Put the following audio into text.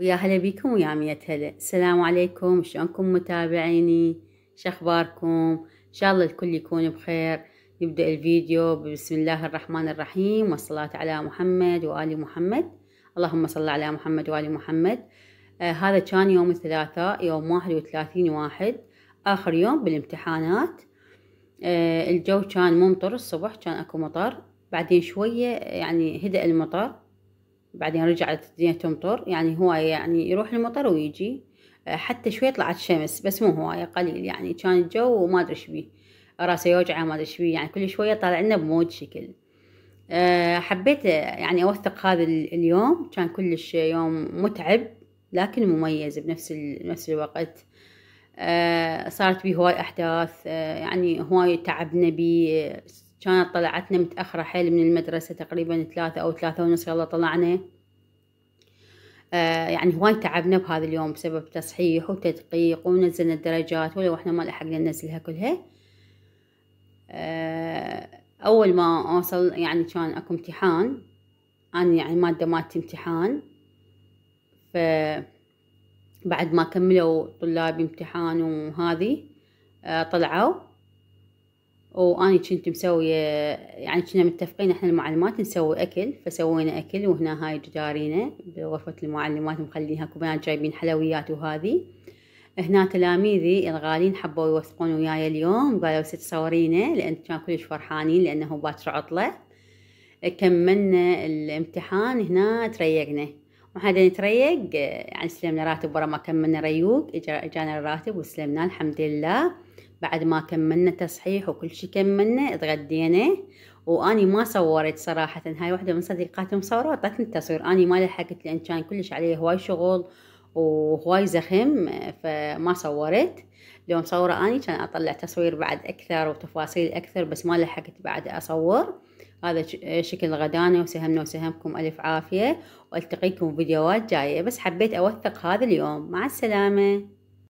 ويا هلا بيكم ويا مية هلا السلام عليكم شلونكم متابعيني شخباركم ان شاء الله الكل يكون بخير نبدأ الفيديو بسم الله الرحمن الرحيم والصلاة على محمد وآل محمد اللهم صل على محمد وآل محمد آه هذا كان يوم الثلاثاء يوم واحد وثلاثين واحد آخر يوم بالامتحانات آه الجو كان ممطر الصبح كان أكو مطر بعدين شوية يعني هدأ المطر بعدين رجعت الدنيا تمطر يعني هو يعني يروح المطر ويجي آه، حتى شوي طلعت شمس بس مو هواية قليل يعني كان الجو وما ادري ايش بيه راسه يوجعه ما ادري ايش بيه يعني كل شوية طالع لنا بموج شكل آه، حبيت آه، يعني اوثق هذا اليوم كان كلش يوم متعب لكن مميز بنفس نفس الوقت صارت بي هواي احداث يعني هواي تعبنا بي كانت طلعتنا متأخرة حيل من المدرسة تقريبا ثلاثة أو ثلاثة ونص يلا طلعنا آه، يعني هواي تعبنا بهذا اليوم بسبب تصحيح وتدقيق ونزلنا الدرجات ولو احنا ما لحقنا ننزلها كلها آه، أول ما أوصل يعني كان أكو امتحان أنا يعني مادة مالتي امتحان ف بعد ما كملوا طلابي امتحان وهذه آه، طلعوا واني كنت مسوية يعني كنا متفقين احنا المعلمات نسوي اكل فسوينا اكل وهنا هاي جدارينا بغرفة المعلمات مخليها كوبايات جايبين حلويات وهذي هنا تلاميذي الغالين حبوا يوثقون وياي اليوم قالوا ستصورينا لان كان كلش فرحانين لانه باكر عطلة كملنا الامتحان هنا تريقنا وحدا نتريق يعني سلمنا راتب ورا ما كملنا ريوق اجانا الراتب وسلمنا الحمد لله بعد ما كملنا تصحيح وكل شي كملنا اتغدينا واني ما صورت صراحة هاي وحدة من صديقاتي مصورة وعطتني التصوير اني ما لحقت لان كان كلش علي هواي شغل وهواي زخم فما صورت لو مصورة اني كان اطلع تصوير بعد اكثر وتفاصيل اكثر بس ما لحقت بعد اصور هذا شكل غدانا وسهمنا وسهمكم الف عافية والتقيكم فيديوهات جاية بس حبيت اوثق هذا اليوم مع السلامة